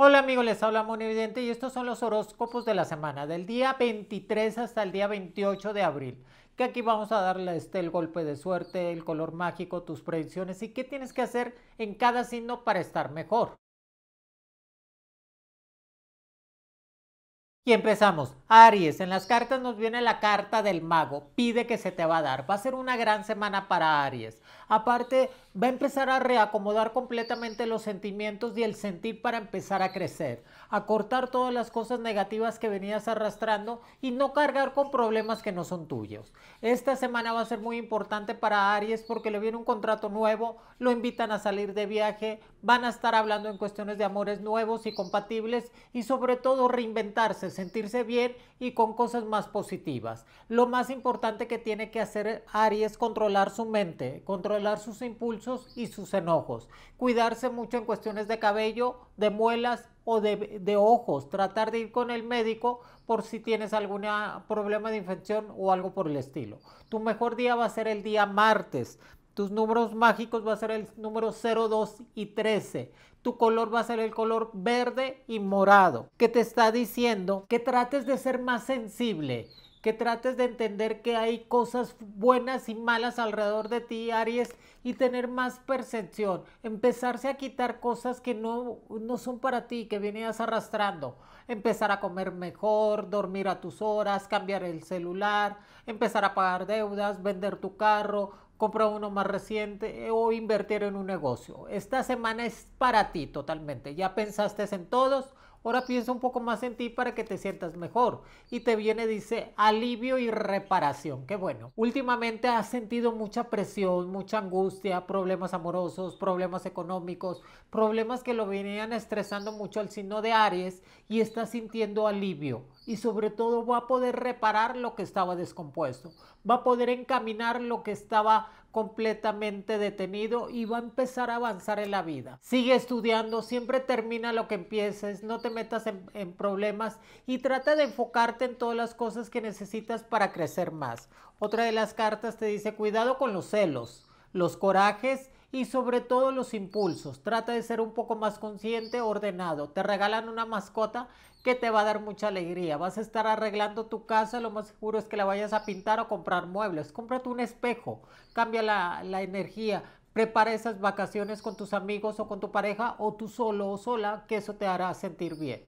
Hola amigos, les habla Moni Evidente y estos son los horóscopos de la semana, del día 23 hasta el día 28 de abril. Que aquí vamos a darle este, el golpe de suerte, el color mágico, tus predicciones y qué tienes que hacer en cada signo para estar mejor. Y empezamos. Aries, en las cartas nos viene la carta del mago. Pide que se te va a dar. Va a ser una gran semana para Aries. Aparte, va a empezar a reacomodar completamente los sentimientos y el sentir para empezar a crecer a cortar todas las cosas negativas que venías arrastrando y no cargar con problemas que no son tuyos. Esta semana va a ser muy importante para Aries porque le viene un contrato nuevo, lo invitan a salir de viaje, van a estar hablando en cuestiones de amores nuevos y compatibles y sobre todo reinventarse, sentirse bien y con cosas más positivas. Lo más importante que tiene que hacer Aries es controlar su mente, controlar sus impulsos y sus enojos, cuidarse mucho en cuestiones de cabello, de muelas o de, ojos. Tratar de ir con el médico por si tienes algún ah, problema de infección o algo por el estilo. Tu mejor día va a ser el día martes. Tus números mágicos va a ser el número 0, 2 y 13. Tu color va a ser el color verde y morado, que te está diciendo que trates de ser más sensible, que trates de entender que hay cosas buenas y malas alrededor de ti, Aries, y tener más percepción, empezarse a quitar cosas que no, no son para ti, que venías arrastrando, empezar a comer mejor, dormir a tus horas, cambiar el celular, empezar a pagar deudas, vender tu carro, comprar uno más reciente eh, o invertir en un negocio. Esta semana es para ti totalmente, ya pensaste en todos, Ahora piensa un poco más en ti para que te sientas mejor. Y te viene, dice, alivio y reparación. Qué bueno. Últimamente has sentido mucha presión, mucha angustia, problemas amorosos, problemas económicos, problemas que lo venían estresando mucho al signo de Aries y está sintiendo alivio. Y sobre todo va a poder reparar lo que estaba descompuesto. Va a poder encaminar lo que estaba completamente detenido y va a empezar a avanzar en la vida. Sigue estudiando, siempre termina lo que empieces, no te metas en, problemas y trata de enfocarte en todas las cosas que necesitas para crecer más. Otra de las cartas te dice cuidado con los celos, los corajes y sobre todo los impulsos. Trata de ser un poco más consciente, ordenado. Te regalan una mascota, que te va a dar mucha alegría. Vas a estar arreglando tu casa, lo más seguro es que la vayas a pintar o comprar muebles. Cómprate un espejo, cambia la, la energía, prepara esas vacaciones con tus amigos o con tu pareja o tú solo o sola, que eso te hará sentir bien.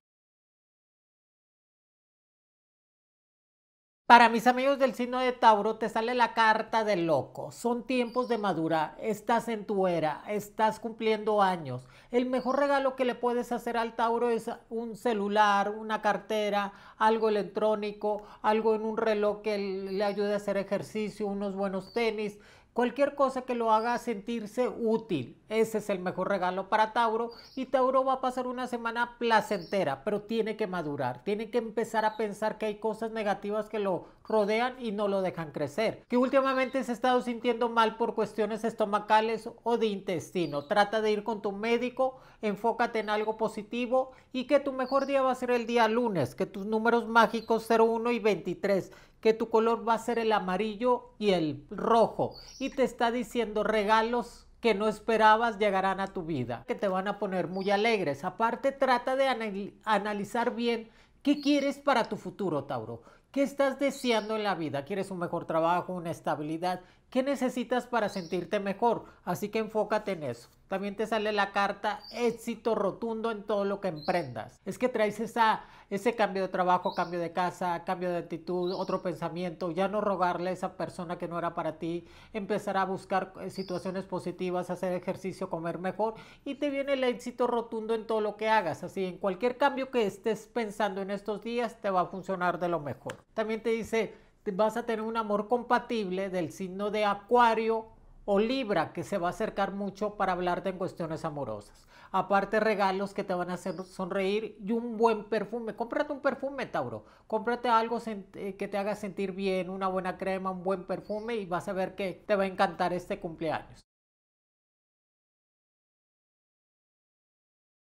Para mis amigos del signo de Tauro, te sale la carta del loco. Son tiempos de madura, estás en tu era, estás cumpliendo años. El mejor regalo que le puedes hacer al Tauro es un celular, una cartera, algo electrónico, algo en un reloj que le ayude a hacer ejercicio, unos buenos tenis, cualquier cosa que lo haga sentirse útil. Ese es el mejor regalo para Tauro y Tauro va a pasar una semana placentera, pero tiene que madurar, tiene que empezar a pensar que hay cosas negativas que lo rodean y no lo dejan crecer. Que últimamente se ha estado sintiendo mal por cuestiones estomacales o de intestino. Trata de ir con tu médico, enfócate en algo positivo y que tu mejor día va a ser el día lunes, que tus números mágicos 01 y 23 que tu color va a ser el amarillo y el rojo y te está diciendo regalos que no esperabas llegarán a tu vida, que te van a poner muy alegres. Aparte, trata de analizar bien qué quieres para tu futuro, Tauro. ¿Qué estás deseando en la vida? ¿Quieres un mejor trabajo, una estabilidad? ¿Qué necesitas para sentirte mejor? Así que enfócate en eso. También te sale la carta éxito rotundo en todo lo que emprendas. Es que traes esa, ese cambio de trabajo, cambio de casa, cambio de actitud, otro pensamiento, ya no rogarle a esa persona que no era para ti, empezar a buscar eh, situaciones positivas, hacer ejercicio, comer mejor y te viene el éxito rotundo en todo lo que hagas. Así, en cualquier cambio que estés pensando en estos días, te va a funcionar de lo mejor. También te dice, vas a tener un amor compatible del signo de acuario o Libra, que se va a acercar mucho para hablarte en cuestiones amorosas. Aparte, regalos que te van a hacer sonreír y un buen perfume. Cómprate un perfume, Tauro. Cómprate algo eh, que te haga sentir bien, una buena crema, un buen perfume y vas a ver que te va a encantar este cumpleaños.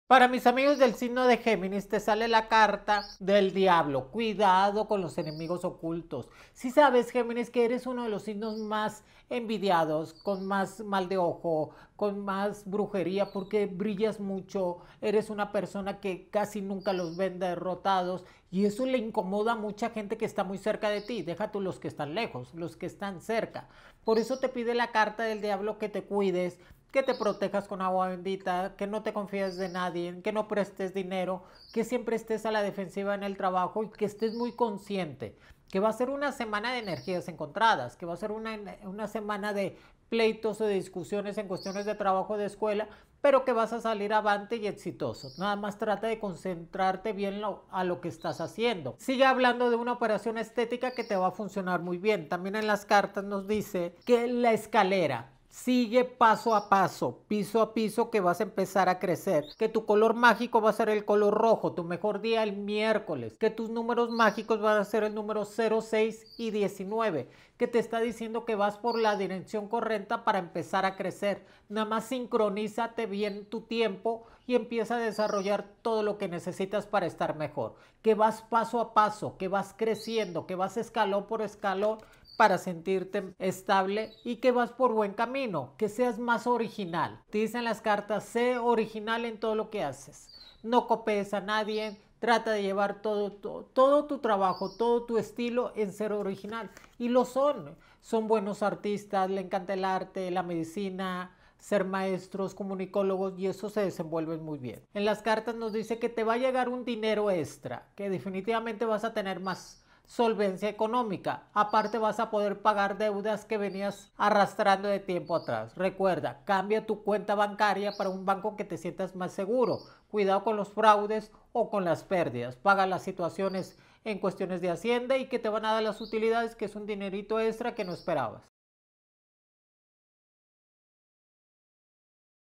Para mis amigos del signo de Géminis te sale la carta del diablo. Cuidado con los enemigos ocultos. Si sabes, Géminis, que eres uno de los signos más envidiados, con más mal de ojo, con más brujería, porque brillas mucho, eres una persona que casi nunca los ven derrotados y eso le incomoda a mucha gente que está muy cerca de ti. Deja tú los que están lejos, los que están cerca. Por eso te pide la carta del diablo que te cuides que te protejas con agua bendita, que no te confíes de nadie, que no prestes dinero, que siempre estés a la defensiva en el trabajo y que estés muy consciente, que va a ser una semana de energías encontradas, que va a ser una, semana de pleitos o de discusiones en cuestiones de trabajo de escuela, pero que vas a salir avante y exitoso. Nada más trata de concentrarte bien a lo que estás haciendo. Sigue hablando de una operación estética que te va a funcionar muy bien. También en las cartas nos dice que la escalera Sigue paso a paso, piso a piso que vas a empezar a crecer, que tu color mágico va a ser el color rojo, tu mejor día el miércoles, que tus números mágicos van a ser el número 0, 6 y 19, que te está diciendo que vas por la dirección correcta para empezar a crecer. Nada más sincronízate bien tu tiempo y empieza a desarrollar todo lo que necesitas para estar mejor, que vas paso a paso, que vas creciendo, que vas escalón por escalón para sentirte estable y que vas por buen camino, que seas más original. Te dicen las cartas, sé original en todo lo que haces. No copies a nadie, trata de llevar todo, tu trabajo, todo tu estilo en ser original. Y lo son. Son buenos artistas, le encanta el arte, la medicina, ser maestros, comunicólogos y eso se desenvuelve muy bien. En las cartas nos dice que te va a llegar un dinero extra, que definitivamente vas a tener más solvencia económica. Aparte vas a poder pagar deudas que venías arrastrando de tiempo atrás. Recuerda, cambia tu cuenta bancaria para un banco que te sientas más seguro. Cuidado con los fraudes o con las pérdidas. Paga las situaciones en cuestiones de hacienda y que te van a dar las utilidades, que es un dinerito extra que no esperabas.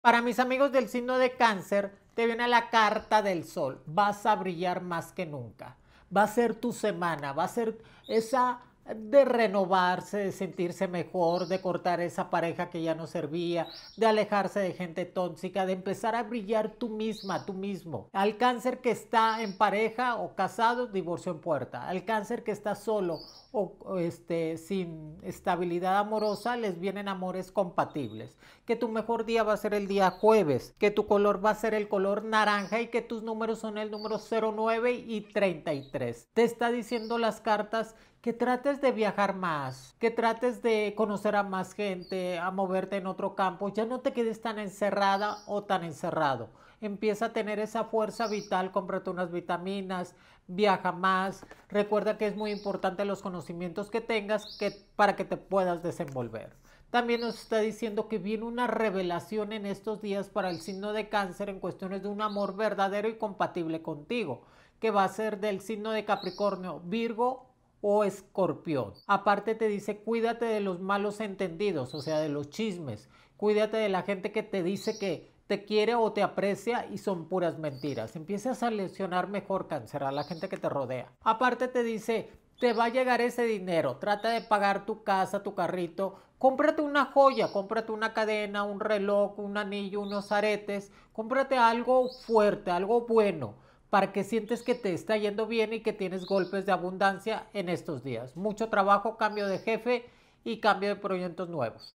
Para mis amigos del signo de cáncer, te viene la carta del sol. Vas a brillar más que nunca va a ser tu semana, va a ser esa de renovarse, de sentirse mejor, de cortar esa pareja que ya no servía, de alejarse de gente tóxica, de empezar a brillar tú misma, tú mismo. Al cáncer que está en pareja o casado, divorcio en puerta. Al cáncer que está solo o, este, sin estabilidad amorosa, les vienen amores compatibles. Que tu mejor día va a ser el día jueves, que tu color va a ser el color naranja y que tus números son el número 09 y 33. Te está diciendo las cartas que trates de viajar más, que trates de conocer a más gente, a moverte en otro campo, ya no te quedes tan encerrada o tan encerrado. Empieza a tener esa fuerza vital, cómprate unas vitaminas, viaja más. Recuerda que es muy importante los conocimientos que tengas que, para que te puedas desenvolver. También nos está diciendo que viene una revelación en estos días para el signo de cáncer en cuestiones de un amor verdadero y compatible contigo, que va a ser del signo de Capricornio, Virgo o escorpión. Aparte te dice cuídate de los malos entendidos, o sea, de los chismes. Cuídate de la gente que te dice que te quiere o te aprecia y son puras mentiras. Empiezas a seleccionar mejor cáncer a la gente que te rodea. Aparte te dice, te va a llegar ese dinero, trata de pagar tu casa, tu carrito, cómprate una joya, cómprate una cadena, un reloj, un anillo, unos aretes, cómprate algo fuerte, algo bueno para que sientes que te está yendo bien y que tienes golpes de abundancia en estos días. Mucho trabajo, cambio de jefe y cambio de proyectos nuevos.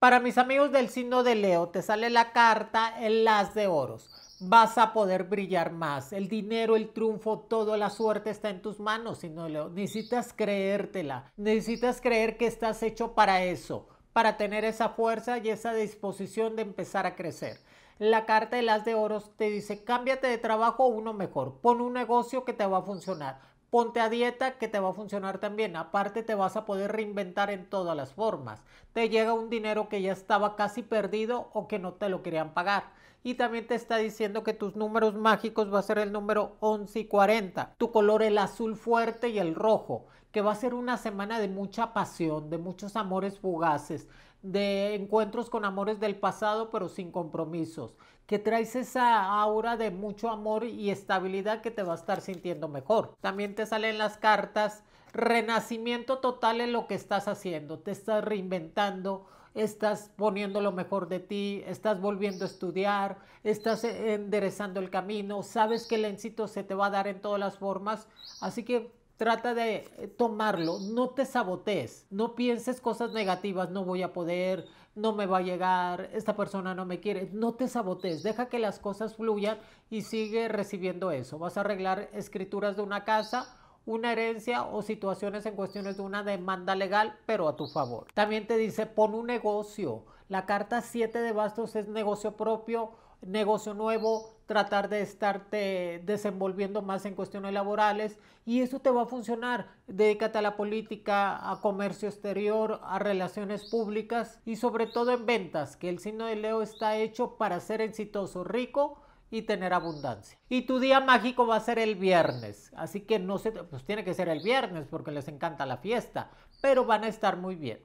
Para mis amigos del signo de Leo, te sale la carta el las de oros. Vas a poder brillar más. El dinero, el triunfo, toda la suerte está en tus manos, signo de Leo. Necesitas creértela. Necesitas creer que estás hecho para eso, para tener esa fuerza y esa disposición de empezar a crecer la carta de las de oros te dice, cámbiate de trabajo uno mejor, pon un negocio que te va a funcionar, ponte a dieta que te va a funcionar también. Aparte te vas a poder reinventar en todas las formas. Te llega un dinero que ya estaba casi perdido o que no te lo querían pagar y también te está diciendo que tus números mágicos va a ser el número 11 y 40. Tu color el azul fuerte y el rojo, que va a ser una semana de mucha pasión, de muchos amores fugaces, de encuentros con amores del pasado pero sin compromisos, que traes esa aura de mucho amor y estabilidad que te va a estar sintiendo mejor. También te salen las cartas renacimiento total en lo que estás haciendo, te estás reinventando estás poniendo lo mejor de ti, estás volviendo a estudiar, estás eh, enderezando el camino, sabes que el éxito se te va a dar en todas las formas, así que trata de eh, tomarlo, no te sabotees, no pienses cosas negativas, no voy a poder, no me va a llegar, esta persona no me quiere, no te sabotees, deja que las cosas fluyan y sigue recibiendo eso. Vas a arreglar escrituras de una casa, una herencia o situaciones en cuestiones de una demanda legal, pero a tu favor. También te dice, pon un negocio. La carta 7 de bastos es negocio propio, negocio nuevo, tratar de estarte desenvolviendo más en cuestiones laborales y eso te va a funcionar. Dedícate a la política, a comercio exterior, a relaciones públicas y sobre todo en ventas, que el signo de Leo está hecho para ser exitoso, rico y tener abundancia. Y tu día mágico va a ser el viernes, así que no se, pues tiene que ser el viernes porque les encanta la fiesta, pero van a estar muy bien.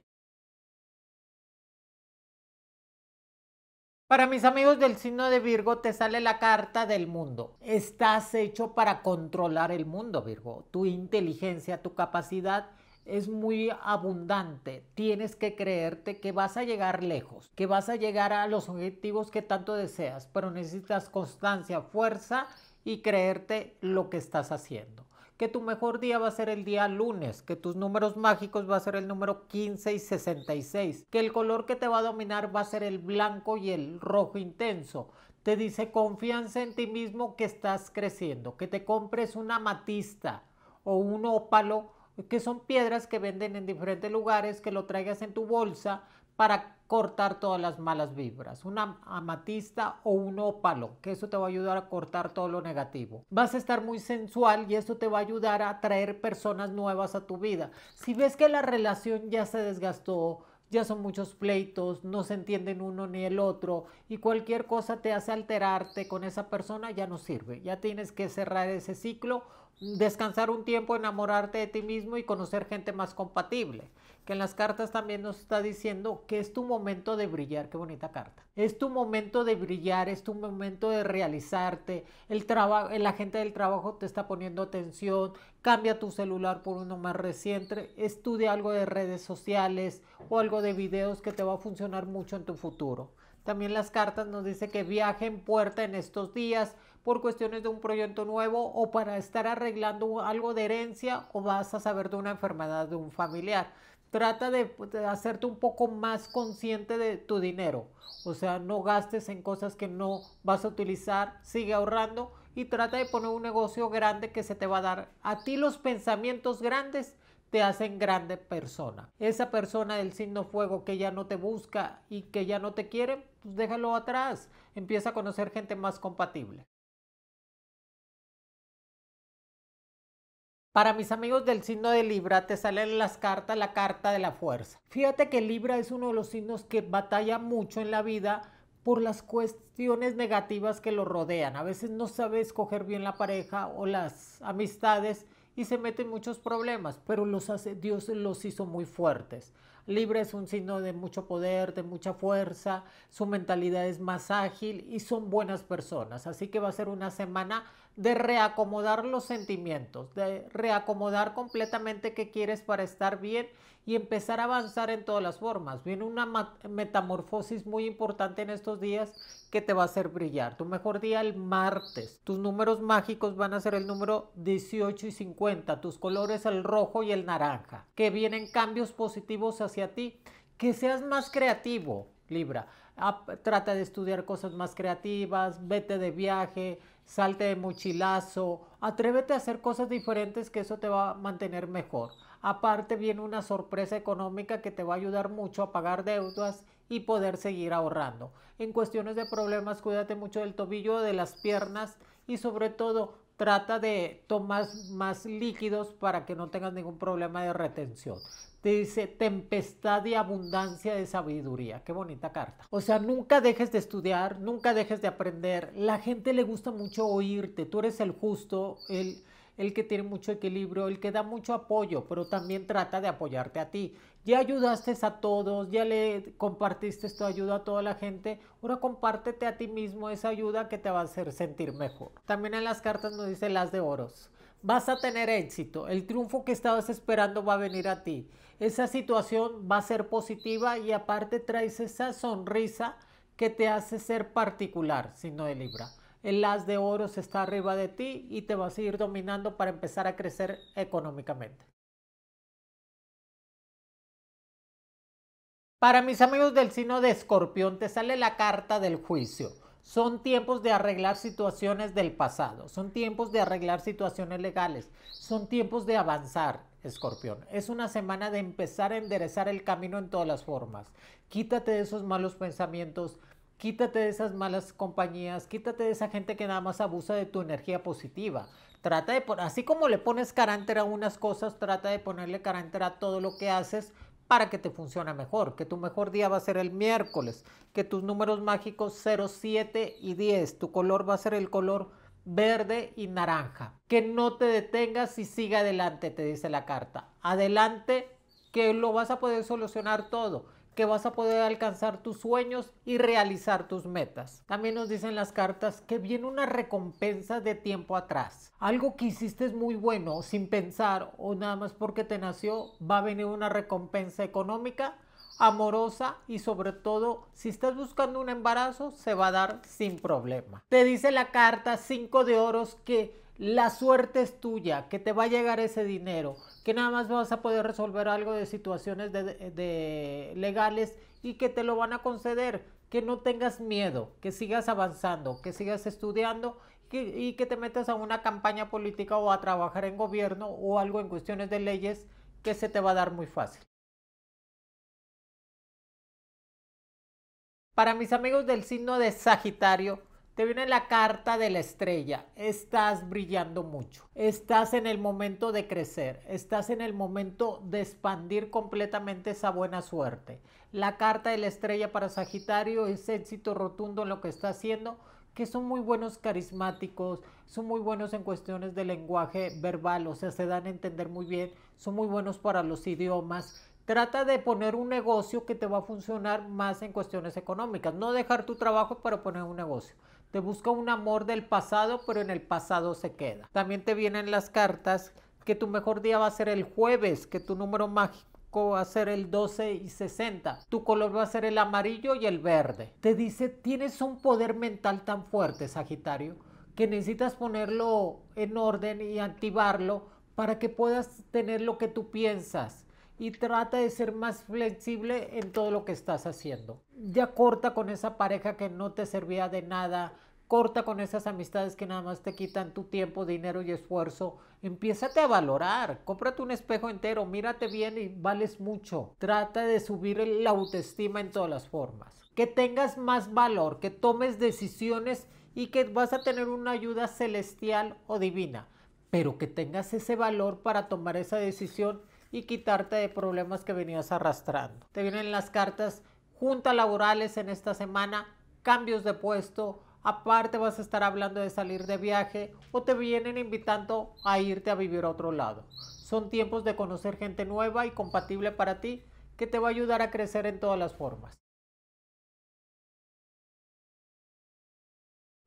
Para mis amigos del signo de Virgo te sale la carta del mundo. Estás hecho para controlar el mundo, Virgo. Tu inteligencia, tu capacidad es muy abundante. Tienes que creerte que vas a llegar lejos, que vas a llegar a los objetivos que tanto deseas, pero necesitas constancia, fuerza y creerte lo que estás haciendo. Que tu mejor día va a ser el día lunes, que tus números mágicos va a ser el número 15 y 66, que el color que te va a dominar va a ser el blanco y el rojo intenso. Te dice confianza en ti mismo que estás creciendo, que te compres una matista o un ópalo que son piedras que venden en diferentes lugares, que lo traigas en tu bolsa para cortar todas las malas vibras. Una amatista o un ópalo, que eso te va a ayudar a cortar todo lo negativo. Vas a estar muy sensual y eso te va a ayudar a atraer personas nuevas a tu vida. Si ves que la relación ya se desgastó, ya son muchos pleitos, no se entienden uno ni el otro y cualquier cosa te hace alterarte con esa persona, ya no sirve. Ya tienes que cerrar ese ciclo, descansar un tiempo, enamorarte de ti mismo y conocer gente más compatible que en las cartas también nos está diciendo que es tu momento de brillar, qué bonita carta. Es tu momento de brillar, es tu momento de realizarte, el, trabajo, la agente del trabajo te está poniendo atención, cambia tu celular por uno más reciente, estudia algo de redes sociales o algo de videos que te va a funcionar mucho en tu futuro. También las cartas nos dice que viaje en puerta en estos días por cuestiones de un proyecto nuevo o para estar arreglando algo de herencia o vas a saber de una enfermedad de un familiar. Trata de, hacerte un poco más consciente de tu dinero. O sea, no gastes en cosas que no vas a utilizar, sigue ahorrando y trata de poner un negocio grande que se te va a dar. A ti los pensamientos grandes te hacen grande persona. Esa persona del signo fuego que ya no te busca y que ya no te quiere, pues déjalo atrás. Empieza a conocer gente más compatible. Para mis amigos del signo de Libra, te salen las cartas la carta de la fuerza. Fíjate que Libra es uno de los signos que batalla mucho en la vida por las cuestiones negativas que lo rodean. A veces no sabe escoger bien la pareja o las amistades y se mete en muchos problemas, pero los hace, Dios los hizo muy fuertes. Libre es un signo de mucho poder, de mucha fuerza, su mentalidad es más ágil y son buenas personas. Así que va a ser una semana de reacomodar los sentimientos, de reacomodar completamente qué quieres para estar bien y empezar a avanzar en todas las formas. Viene una metamorfosis muy importante en estos días que te va a hacer brillar. Tu mejor día el martes. Tus números mágicos van a ser el número 18 y 50. Tus colores el rojo y el naranja. Que vienen cambios positivos hacia ti. Que seas más creativo, Libra. trata de estudiar cosas más creativas, vete de viaje, salte de mochilazo, atrévete a hacer cosas diferentes que eso te va a mantener mejor. Aparte viene una sorpresa económica que te va a ayudar mucho a pagar deudas y poder seguir ahorrando. En cuestiones de problemas, cuídate mucho del tobillo, de las piernas y sobre todo trata de tomar más líquidos para que no tengas ningún problema de retención. Te dice tempestad y abundancia de sabiduría. Qué bonita carta. O sea, nunca dejes de estudiar, nunca dejes de aprender. La gente le gusta mucho oírte. Tú eres el justo, el el que tiene mucho equilibrio, el que da mucho apoyo, pero también trata de apoyarte a ti. Ya ayudaste a todos, ya le compartiste tu ayuda a toda la gente, ahora compártete a ti mismo esa ayuda que te va a hacer sentir mejor. También en las cartas nos dice las de oros vas a tener éxito. El triunfo que estabas esperando va a venir a ti. Esa situación va a ser positiva y aparte traes esa sonrisa que te hace ser particular, sino de Libra el haz de se está arriba de ti y te vas a seguir dominando para empezar a crecer económicamente. Para mis amigos del signo de escorpión te sale la carta del juicio. Son tiempos de arreglar situaciones del pasado, son tiempos de arreglar situaciones legales, son tiempos de avanzar, escorpión. Es una semana de empezar a enderezar el camino en todas las formas. Quítate de esos malos pensamientos, Quítate de esas malas compañías, quítate de esa gente que nada más abusa de tu energía positiva. Trata de, así como le pones carácter a unas cosas, trata de ponerle carácter a todo lo que haces para que te funcione mejor, que tu mejor día va a ser el miércoles, que tus números mágicos 0, 7 y 10, tu color va a ser el color verde y naranja. Que no te detengas y siga adelante, te dice la carta. Adelante, que lo vas a poder solucionar todo vas a poder alcanzar tus sueños y realizar tus metas. También nos dicen las cartas que viene una recompensa de tiempo atrás. Algo que hiciste es muy bueno sin pensar o nada más porque te nació, va a venir una recompensa económica amorosa y sobre todo si estás buscando un embarazo se va a dar sin problema. Te dice la carta 5 de oros que la suerte es tuya, que te va a llegar ese dinero, que nada más vas a poder resolver algo de situaciones de, legales y que te lo van a conceder, que no tengas miedo, que sigas avanzando, que sigas estudiando y que te metas a una campaña política o a trabajar en gobierno o algo en cuestiones de leyes que se te va a dar muy fácil. Para mis amigos del signo de Sagitario, te viene la carta de la estrella. Estás brillando mucho. Estás en el momento de crecer. Estás en el momento de expandir completamente esa buena suerte. La carta de la estrella para Sagitario es éxito rotundo en lo que está haciendo que son muy buenos carismáticos, son muy buenos en cuestiones de lenguaje verbal, o sea, se dan a entender muy bien, son muy buenos para los idiomas. Trata de poner un negocio que te va a funcionar más en cuestiones económicas, no dejar tu trabajo para poner un negocio. Te busca un amor del pasado, pero en el pasado se queda. También te vienen las cartas que tu mejor día va a ser el jueves, que tu número mágico va a ser el 12 y 60. Tu color va a ser el amarillo y el verde. Te dice, tienes un poder mental tan fuerte, Sagitario, que necesitas ponerlo en orden y activarlo para que puedas tener lo que tú piensas y trata de ser más flexible en todo lo que estás haciendo. Ya corta con esa pareja que no te servía de nada, corta con esas amistades que nada más te quitan tu tiempo, dinero y esfuerzo. Empieza a valorar, cómprate un espejo entero, mírate bien y vales mucho. Trata de subir la autoestima en todas las formas. Que tengas más valor, que tomes decisiones y que vas a tener una ayuda celestial o divina, pero que tengas ese valor para tomar esa decisión y quitarte de problemas que venías arrastrando. Te vienen las cartas junta laborales en esta semana, cambios de puesto, aparte vas a estar hablando de salir de viaje o te vienen invitando a irte a vivir a otro lado. Son tiempos de conocer gente nueva y compatible para ti que te va a ayudar a crecer en todas las formas.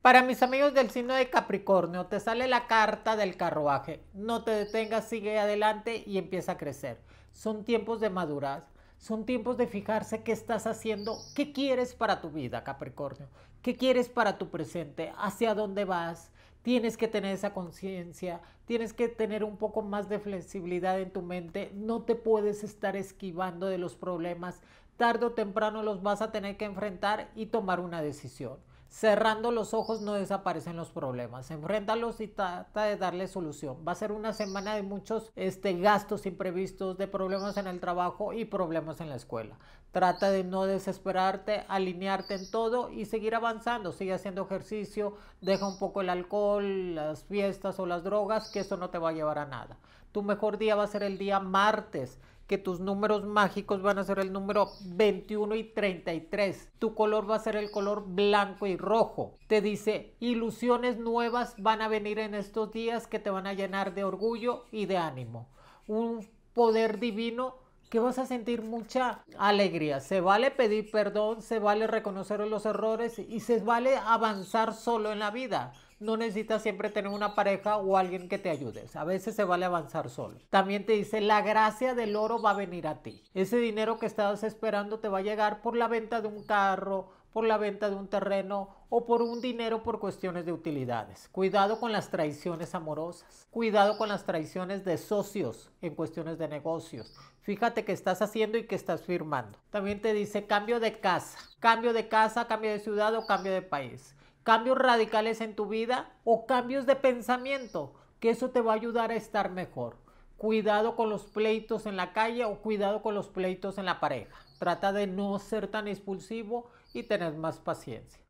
Para mis amigos del signo de Capricornio, te sale la carta del carruaje. No te detengas, sigue adelante y empieza a crecer. Son tiempos de madurar, son tiempos de fijarse qué estás haciendo, qué quieres para tu vida, Capricornio, qué quieres para tu presente, hacia dónde vas. Tienes que tener esa conciencia, tienes que tener un poco más de flexibilidad en tu mente, no te puedes estar esquivando de los problemas, tarde o temprano los vas a tener que enfrentar y tomar una decisión. Cerrando los ojos no desaparecen los problemas. Enfréntalos y trata de darle solución. Va a ser una semana de muchos este, gastos imprevistos, de problemas en el trabajo y problemas en la escuela. Trata de no desesperarte, alinearte en todo y seguir avanzando. Sigue haciendo ejercicio, deja un poco el alcohol, las fiestas o las drogas, que eso no te va a llevar a nada. Tu mejor día va a ser el día martes que tus números mágicos van a ser el número 21 y 33. Tu color va a ser el color blanco y rojo. Te dice, ilusiones nuevas van a venir en estos días que te van a llenar de orgullo y de ánimo. Un poder divino que vas a sentir mucha alegría. Se vale pedir perdón, se vale reconocer los errores y se vale avanzar solo en la vida no necesitas siempre tener una pareja o alguien que te ayudes. A veces se vale avanzar solo. También te dice, la gracia del oro va a venir a ti. Ese dinero que estabas esperando te va a llegar por la venta de un carro, por la venta de un terreno o por un dinero por cuestiones de utilidades. Cuidado con las traiciones amorosas. Cuidado con las traiciones de socios en cuestiones de negocios. Fíjate qué estás haciendo y qué estás firmando. También te dice cambio de casa, cambio de casa, cambio de ciudad o cambio de país cambios radicales en tu vida o cambios de pensamiento, que eso te va a ayudar a estar mejor. Cuidado con los pleitos en la calle o cuidado con los pleitos en la pareja. Trata de no ser tan expulsivo y tener más paciencia.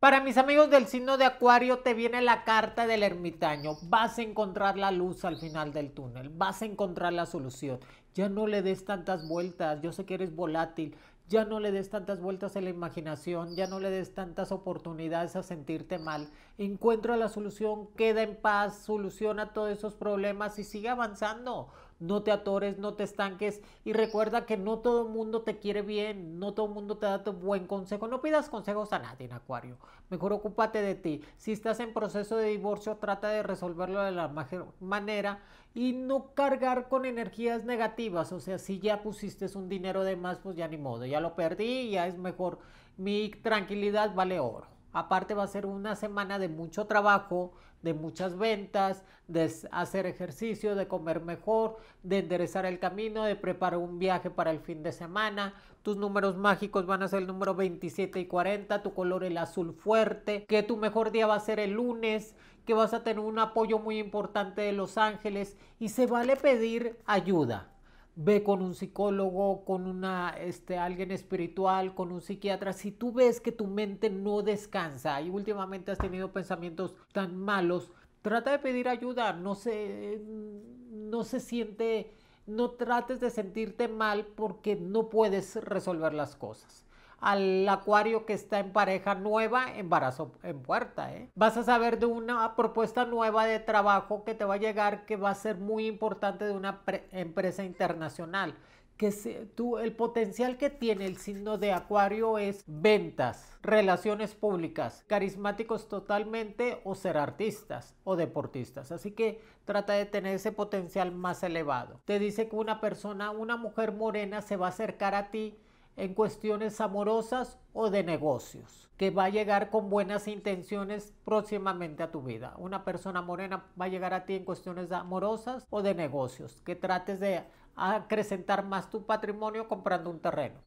Para mis amigos del signo de Acuario te viene la carta del ermitaño. Vas a encontrar la luz al final del túnel, vas a encontrar la solución. Ya no le des tantas vueltas, yo sé que eres volátil, ya no le des tantas vueltas a la imaginación, ya no le des tantas oportunidades a sentirte mal. Encuentra la solución, queda en paz, soluciona todos esos problemas y sigue avanzando no te atores, no te estanques y recuerda que no todo el mundo te quiere bien, no todo el mundo te da buen consejo, no pidas consejos a nadie en Acuario, mejor ocúpate de ti. Si estás en proceso de divorcio, trata de resolverlo de la mejor manera y no cargar con energías negativas, o sea, si ya pusiste un dinero de más, pues ya ni modo, ya lo perdí, ya es mejor, mi tranquilidad vale oro. Aparte va a ser una semana de mucho trabajo, de muchas ventas, de hacer ejercicio, de comer mejor, de enderezar el camino, de preparar un viaje para el fin de semana. Tus números mágicos van a ser el número 27 y 40, tu color el azul fuerte, que tu mejor día va a ser el lunes, que vas a tener un apoyo muy importante de Los Ángeles y se vale pedir ayuda ve con un psicólogo, con una, este, alguien espiritual, con un psiquiatra, si tú ves que tu mente no descansa y últimamente has tenido pensamientos tan malos, trata de pedir ayuda, no no se siente, no trates de sentirte mal porque no puedes resolver las cosas al acuario que está en pareja nueva, embarazo en puerta. ¿eh? Vas a saber de una propuesta nueva de trabajo que te va a llegar que va a ser muy importante de una empresa internacional que tú, el potencial que tiene el signo de Acuario es ventas, relaciones públicas, carismáticos totalmente o ser artistas o deportistas. Así que trata de tener ese potencial más elevado. Te dice que una persona, una mujer morena se va a acercar a ti en cuestiones amorosas o de negocios, que va a llegar con buenas intenciones próximamente a tu vida. Una persona morena va a llegar a ti en cuestiones amorosas o de negocios, que trates de acrecentar más tu patrimonio comprando un terreno.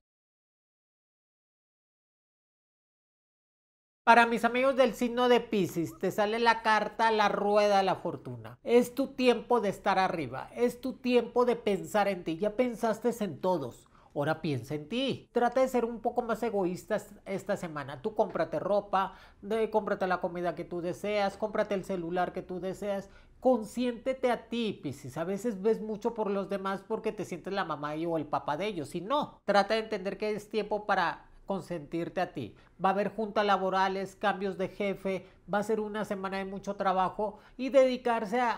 Para mis amigos del signo de Pisces, te sale la carta La Rueda la Fortuna. Es tu tiempo de estar arriba, es tu tiempo de pensar en ti. Ya pensaste en todos Ahora piensa en ti. Trata de ser un poco más egoísta esta semana. Tú cómprate ropa, cómprate la comida que tú deseas, cómprate el celular que tú deseas. Consiéntete a ti, Piscis. A veces ves mucho por los demás porque te sientes la mamá o el papá de ellos. Si no, trata de entender que es tiempo para consentirte a ti. Va a haber juntas laborales, cambios de jefe, va a ser una semana de mucho trabajo y dedicarse a,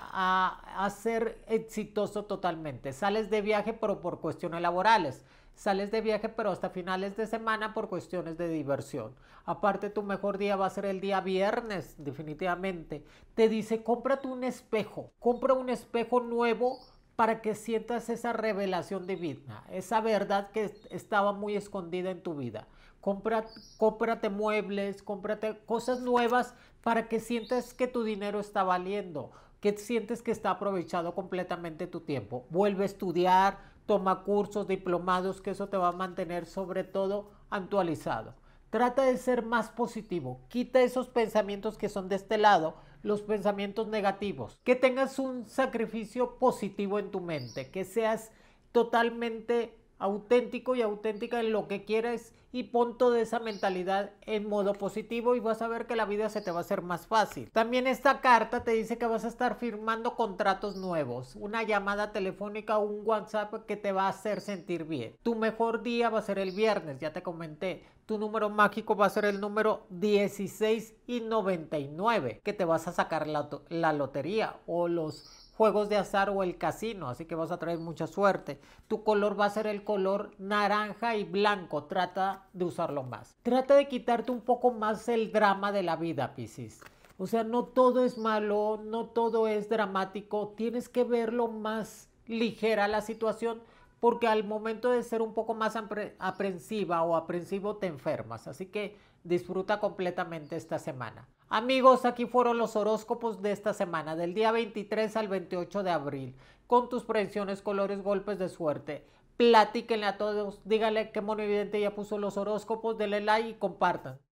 a, ser exitoso totalmente. Sales de viaje pero por cuestiones laborales. Sales de viaje pero hasta finales de semana por cuestiones de diversión. Aparte tu mejor día va a ser el día viernes, definitivamente. Te dice, cómprate un espejo, compra un espejo nuevo para que sientas esa revelación divina, esa verdad que estaba muy escondida en tu vida. Compra, cómprate muebles, cómprate cosas nuevas para que sientas que tu dinero está valiendo, que sientes que está aprovechado completamente tu tiempo. Vuelve a estudiar, toma cursos, diplomados, que eso te va a mantener sobre todo actualizado. Trata de ser más positivo, quita esos pensamientos que son de este lado, los pensamientos negativos, que tengas un sacrificio positivo en tu mente, que seas totalmente auténtico y auténtica en lo que quieres y pon toda esa mentalidad en modo positivo y vas a ver que la vida se te va a hacer más fácil. También esta carta te dice que vas a estar firmando contratos nuevos, una llamada telefónica o un WhatsApp que te va a hacer sentir bien. Tu mejor día va a ser el viernes, ya te comenté. Tu número mágico va a ser el número 16 y 99, que te vas a sacar la lotería o los juegos de azar o el casino, así que vas a traer mucha suerte. Tu color va a ser el color naranja y blanco, trata de usarlo más. Trata de quitarte un poco más el drama de la vida, Piscis. O sea, no todo es malo, no todo es dramático, tienes que verlo más ligera la situación porque al momento de ser un poco más aprensiva o aprensivo te enfermas, así que disfruta completamente esta semana. Amigos, aquí fueron los horóscopos de esta semana, del día 23 al 28 de abril, con tus predicciones, colores, golpes de suerte. Platíquenle a todos, díganle qué Mono Evidente ya puso los horóscopos, denle like y compartan.